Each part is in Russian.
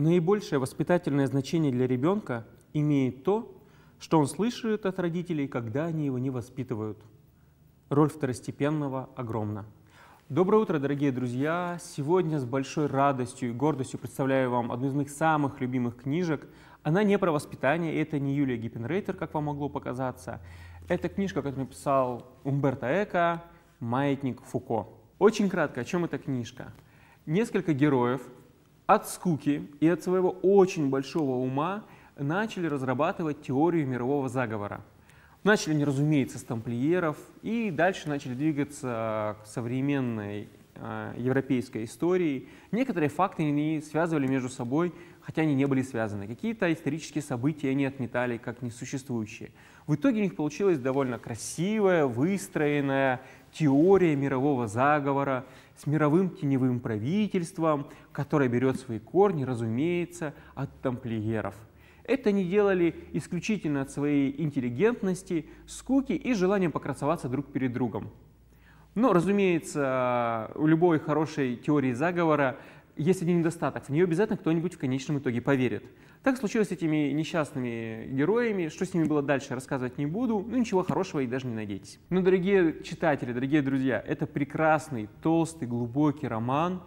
Наибольшее воспитательное значение для ребенка имеет то, что он слышит от родителей, когда они его не воспитывают. Роль второстепенного огромна. Доброе утро, дорогие друзья! Сегодня с большой радостью и гордостью представляю вам одну из моих самых любимых книжек. Она не про воспитание, это не Юлия Гиппенрейтер, как вам могло показаться. Это книжка, которую написал Умберто Эко «Маятник Фуко». Очень кратко, о чем эта книжка? Несколько героев от скуки и от своего очень большого ума начали разрабатывать теорию мирового заговора. Начали они, разумеется, с тамплиеров и дальше начали двигаться э, к современной э, европейской истории. Некоторые факты они связывали между собой, хотя они не были связаны. Какие-то исторические события они отметали как несуществующие. В итоге у них получилась довольно красивая, выстроенная, теория мирового заговора с мировым теневым правительством, которое берет свои корни, разумеется, от тамплиеров. Это они делали исключительно от своей интеллигентности, скуки и желания покрасоваться друг перед другом. Но, разумеется, у любой хорошей теории заговора есть один недостаток. В нее обязательно кто-нибудь в конечном итоге поверит. Так случилось с этими несчастными героями. Что с ними было дальше, рассказывать не буду. Ну, ничего хорошего и даже не надейтесь. Но, ну, дорогие читатели, дорогие друзья, это прекрасный, толстый, глубокий роман,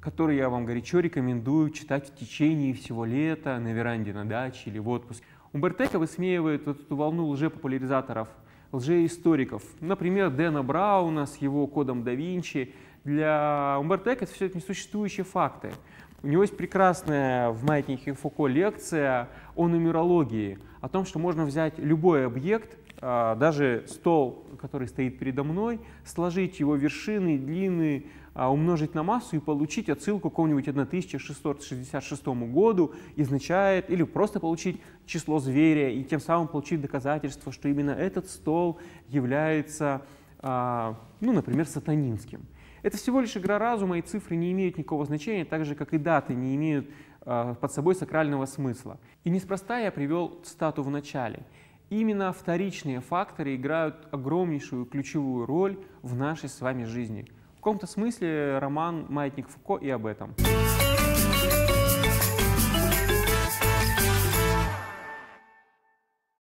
который я вам горячо рекомендую читать в течение всего лета на веранде, на даче или в отпуске. Умбертека высмеивает вот эту волну лжепопуляризаторов – лжеисториков. Например, Дэна Брауна с его кодом да Винчи. Для Умбертека, это все это несуществующие факты. У него есть прекрасная в маятнике Фуко лекция о нумерологии, о том, что можно взять любой объект, а, даже стол, который стоит передо мной, сложить его вершины, длины, а, умножить на массу и получить отсылку к какому-нибудь 1666 году означает, или просто получить число зверя и тем самым получить доказательство, что именно этот стол является, а, ну, например, сатанинским. Это всего лишь игра разума, и цифры не имеют никакого значения, так же, как и даты не имеют э, под собой сакрального смысла. И неспроста я привел стату в начале. Именно вторичные факторы играют огромнейшую ключевую роль в нашей с вами жизни. В каком-то смысле роман «Маятник Фуко» и об этом.